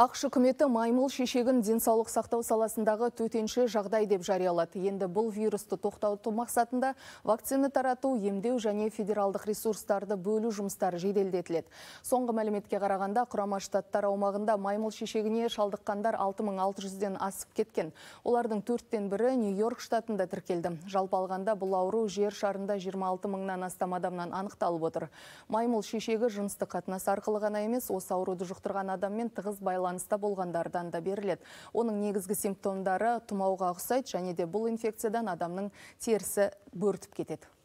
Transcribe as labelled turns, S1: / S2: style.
S1: ақш үкіметі маймыл шешегін денсаулық сақтау саласындағы төтенше жағдай деп жариялады енді бұл вирусты тоқтату мақсатында вакцина тарату емдеу және федералдық ресурстарды бөлу жұмыстары жеделдетіледі соңғы мәліметке қарағанда құрама штаттар аумағында маймыл шешегіне шалдыққандар 6600-ден асып кеткен олардың төрттен бірі нью йорк штатында тіркелді жалпалғанда бұл ауру жер шарында 26 мыңнан астам адамнан анықталып отыр маймыл шешегі жыныстық қатынас арқылы ғана емес осы ауруды жұқтырған адаммен тығыз байланысты байланыста болғандардан да беріледі оның негізгі симптомдары тұмауға ұқсайды және де бұл инфекциядан адамның терісі бөртіп кетеді